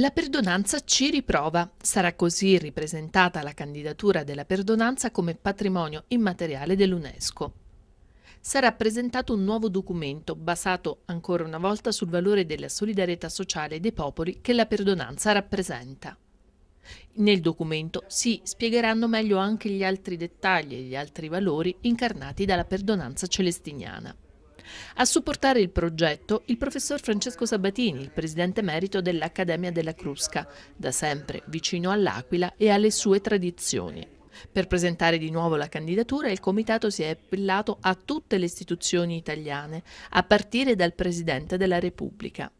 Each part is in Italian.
La perdonanza ci riprova. Sarà così ripresentata la candidatura della perdonanza come patrimonio immateriale dell'UNESCO. Sarà presentato un nuovo documento basato ancora una volta sul valore della solidarietà sociale dei popoli che la perdonanza rappresenta. Nel documento si spiegheranno meglio anche gli altri dettagli e gli altri valori incarnati dalla perdonanza celestiniana. A supportare il progetto il professor Francesco Sabatini, il presidente merito dell'Accademia della Crusca, da sempre vicino all'Aquila e alle sue tradizioni. Per presentare di nuovo la candidatura il comitato si è appellato a tutte le istituzioni italiane, a partire dal Presidente della Repubblica.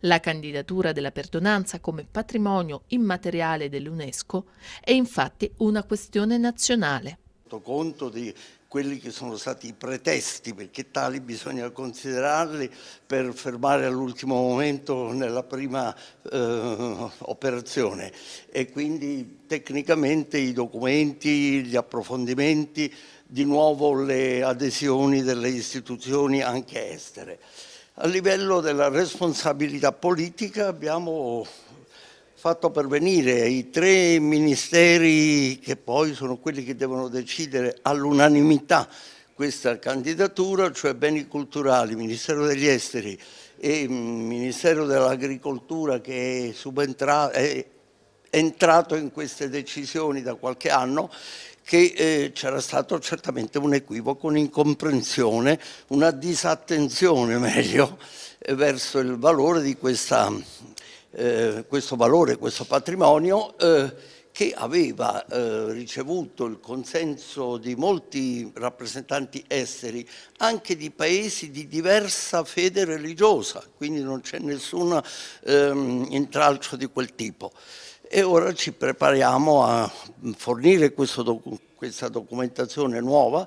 La candidatura della perdonanza come patrimonio immateriale dell'UNESCO è infatti una questione nazionale. Conto di quelli che sono stati i pretesti, perché tali bisogna considerarli per fermare all'ultimo momento nella prima eh, operazione. E quindi tecnicamente i documenti, gli approfondimenti, di nuovo le adesioni delle istituzioni anche estere. A livello della responsabilità politica abbiamo fatto pervenire ai tre ministeri che poi sono quelli che devono decidere all'unanimità questa candidatura, cioè beni culturali, Ministero degli Esteri e mm, Ministero dell'Agricoltura che è, subentra- è entrato in queste decisioni da qualche anno, che eh, c'era stato certamente un equivoco, un'incomprensione, una disattenzione meglio, verso il valore di questa eh, questo valore, questo patrimonio eh, che aveva eh, ricevuto il consenso di molti rappresentanti esteri, anche di paesi di diversa fede religiosa, quindi non c'è nessun ehm, intralcio di quel tipo e ora ci prepariamo a fornire docu questa documentazione nuova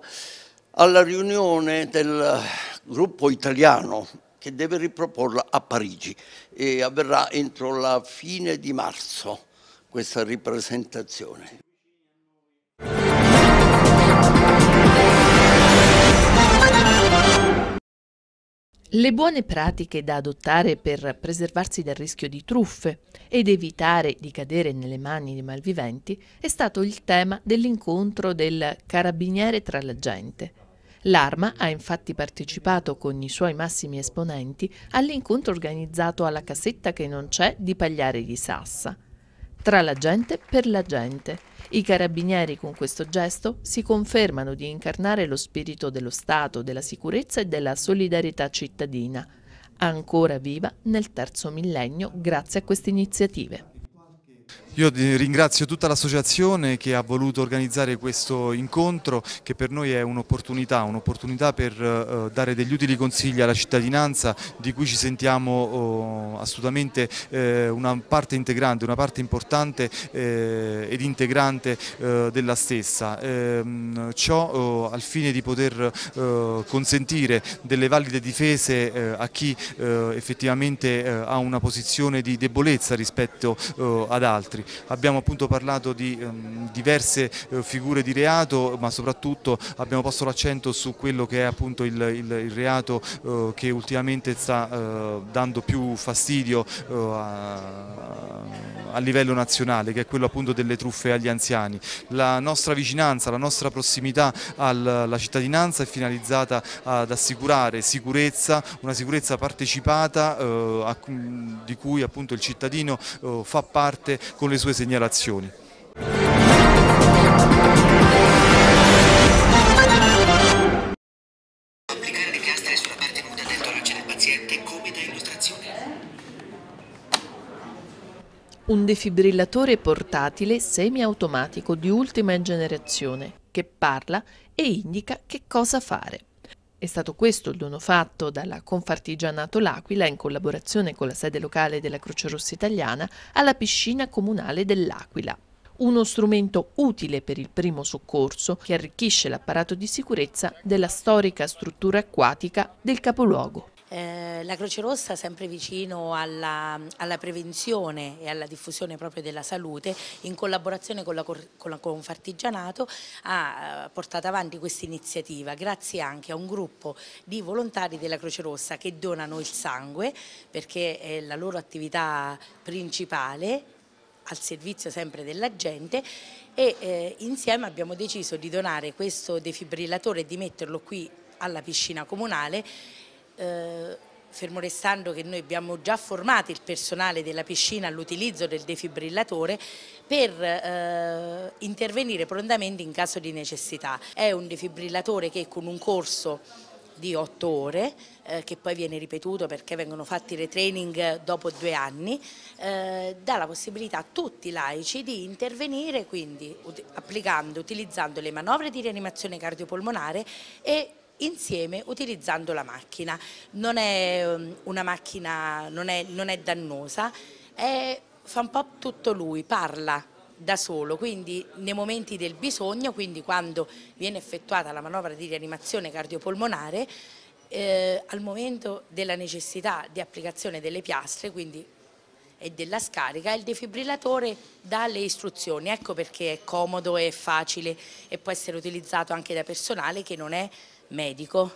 alla riunione del gruppo italiano che deve riproporla a Parigi e avverrà entro la fine di marzo questa ripresentazione. Le buone pratiche da adottare per preservarsi dal rischio di truffe ed evitare di cadere nelle mani dei malviventi è stato il tema dell'incontro del carabiniere tra la gente L'arma ha infatti partecipato con i suoi massimi esponenti all'incontro organizzato alla casetta che non c'è di Pagliari di Sassa. Tra la gente per la gente. I carabinieri con questo gesto si confermano di incarnare lo spirito dello Stato, della sicurezza e della solidarietà cittadina, ancora viva nel terzo millennio grazie a queste iniziative. Io ringrazio tutta l'associazione che ha voluto organizzare questo incontro che per noi è un'opportunità, un'opportunità per eh, dare degli utili consigli alla cittadinanza di cui ci sentiamo oh, assolutamente eh, una parte integrante, una parte importante eh, ed integrante della stessa. Ehm, ciò oh, al fine di poter consentire delle valide difese a chi effettivamente ha una posizione di debolezza rispetto oh, ad altri abbiamo appunto parlato di ehm, diverse eh, figure di reato ma soprattutto abbiamo posto l'accento su quello che è appunto il, il, il reato eh, che ultimamente sta eh, dando più fastidio eh, a a livello nazionale che è quello appunto delle truffe agli anziani. La nostra vicinanza, la nostra prossimità alla cittadinanza è finalizzata ad assicurare sicurezza, una sicurezza partecipata eh, a, di cui appunto il cittadino eh, fa parte con le sue segnalazioni. Un defibrillatore portatile semiautomatico di ultima generazione che parla e indica che cosa fare. È stato questo il dono fatto dalla Confartigianato L'Aquila in collaborazione con la sede locale della Croce Rossa Italiana alla piscina comunale dell'Aquila. Uno strumento utile per il primo soccorso che arricchisce l'apparato di sicurezza della storica struttura acquatica del capoluogo. Eh, la Croce Rossa sempre vicino alla, alla, prevenzione e alla diffusione proprio della salute, in collaborazione con la, con la Confartigianato ha eh, portato avanti questa iniziativa grazie anche a un gruppo di volontari della Croce Rossa che donano il sangue perché è la loro attività principale al servizio sempre della gente e eh, insieme abbiamo deciso di donare questo defibrillatore e di metterlo qui alla piscina comunale eh, fermo restando che noi abbiamo già formato il personale della piscina all'utilizzo del defibrillatore per eh, intervenire prontamente in caso di necessità. È un defibrillatore che con un corso di otto ore, eh, che poi viene ripetuto perché vengono fatti retraining dopo due anni, eh, dà la possibilità a tutti i laici di intervenire quindi ut applicando, utilizzando le manovre di rianimazione cardiopolmonare e insieme utilizzando la macchina. Non è um, una macchina, non è, non è dannosa, è, fa un po' tutto lui, parla da solo, quindi nei momenti del bisogno, quindi quando viene effettuata la manovra di rianimazione cardiopolmonare, eh, al momento della necessità di applicazione delle piastre, quindi e della scarica, il defibrillatore dà le istruzioni, ecco perché è comodo e facile e può essere utilizzato anche da personale che non è medico.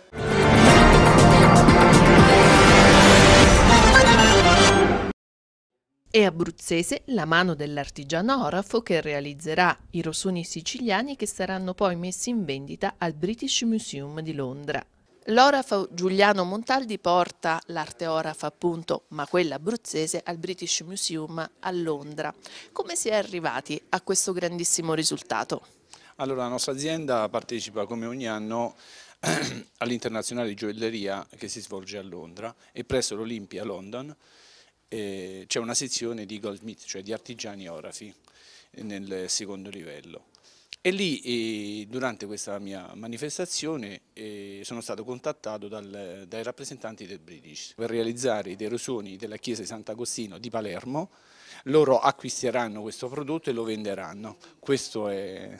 E abruzzese la mano dell'artigiano orafo che realizzerà i rossoni siciliani che saranno poi messi in vendita al British Museum di Londra. L'orafo Giuliano Montaldi porta l'arte orafa appunto, ma quella abruzzese, al British Museum a Londra. Come si è arrivati a questo grandissimo risultato? Allora, la nostra azienda partecipa come ogni anno all'internazionale di gioielleria che si svolge a Londra e presso l'Olympia London eh, c'è una sezione di goldsmith, cioè di artigiani orafi nel secondo livello. E lì, eh, durante questa mia manifestazione, eh, sono stato contattato dal, dai rappresentanti del British per realizzare dei rosoni della chiesa di Sant'Agostino di Palermo. Loro acquisteranno questo prodotto e lo venderanno. È...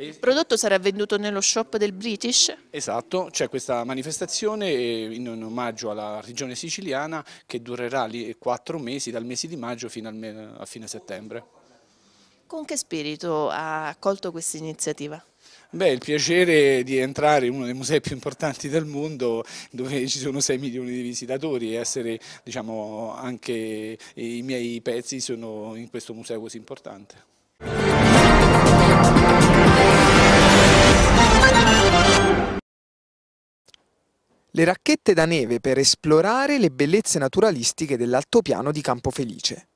Il prodotto sarà venduto nello shop del British? Esatto, c'è questa manifestazione eh, in omaggio alla regione siciliana che durerà lì quattro mesi, dal mese di maggio fino a fine settembre. Con che spirito ha accolto questa iniziativa? Beh, il piacere di entrare in uno dei musei più importanti del mondo dove ci sono 6 milioni di visitatori e essere, diciamo, anche i miei pezzi sono in questo museo così importante. Le racchette da neve per esplorare le bellezze naturalistiche dell'altopiano di Campofelice.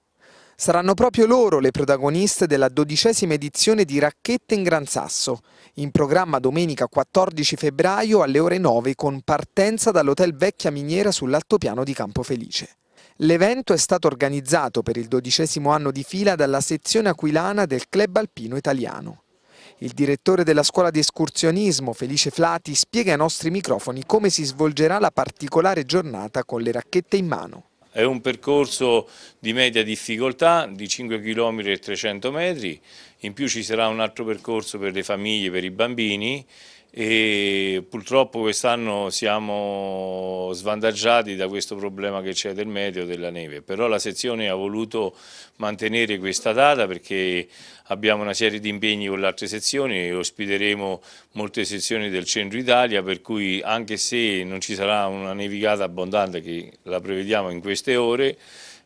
Saranno proprio loro le protagoniste della dodicesima edizione di Racchette in Gran Sasso, in programma domenica 14 febbraio alle ore 9 con partenza dall'Hotel Vecchia Miniera sull'altopiano di Campofelice. L'evento è stato organizzato per il dodicesimo anno di fila dalla sezione aquilana del Club Alpino Italiano. Il direttore della scuola di escursionismo, Felice Flati, spiega ai nostri microfoni come si svolgerà la particolare giornata con le racchette in mano. È un percorso di media difficoltà di 5 km e 300 metri, in più ci sarà un altro percorso per le famiglie, per i bambini e purtroppo quest'anno siamo svantaggiati da questo problema che c'è del meteo della neve, però la sezione ha voluto mantenere questa data perché abbiamo una serie di impegni con le altre sezioni e ospiteremo molte sezioni del centro Italia per cui anche se non ci sarà una nevicata abbondante che la prevediamo in queste ore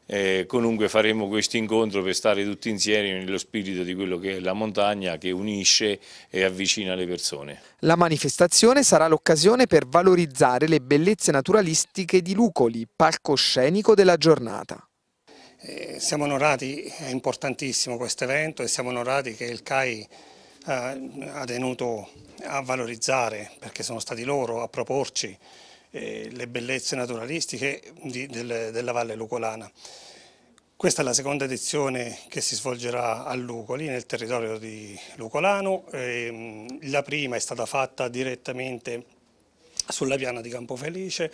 eh, comunque faremo questo incontro per stare tutti insieme nello spirito di quello che è la montagna che unisce e avvicina le persone. La manifestazione sarà l'occasione per valorizzare le bellezze naturalistiche di Lucoli, palcoscenico della giornata. Eh, siamo onorati, è importantissimo questo evento e siamo onorati che il CAI eh, ha tenuto a valorizzare perché sono stati loro a proporci eh, le bellezze naturalistiche di, del, della Valle Lucolana. Questa è la seconda edizione che si svolgerà a Lucoli, nel territorio di Lucolano. Eh, la prima è stata fatta direttamente sulla piana di Campofelice.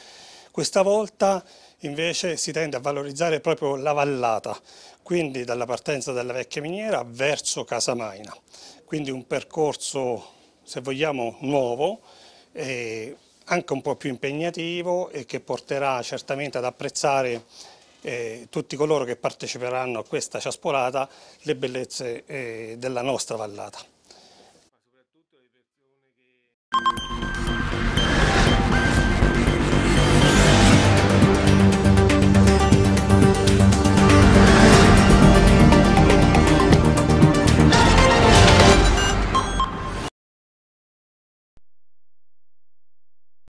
Questa volta invece si tende a valorizzare proprio la vallata, quindi dalla partenza dalla vecchia miniera verso Casamaina. Quindi un percorso, se vogliamo, nuovo. Eh, anche un po' più impegnativo e che porterà certamente ad apprezzare eh, tutti coloro che parteciperanno a questa ciaspolata le bellezze eh, della nostra vallata.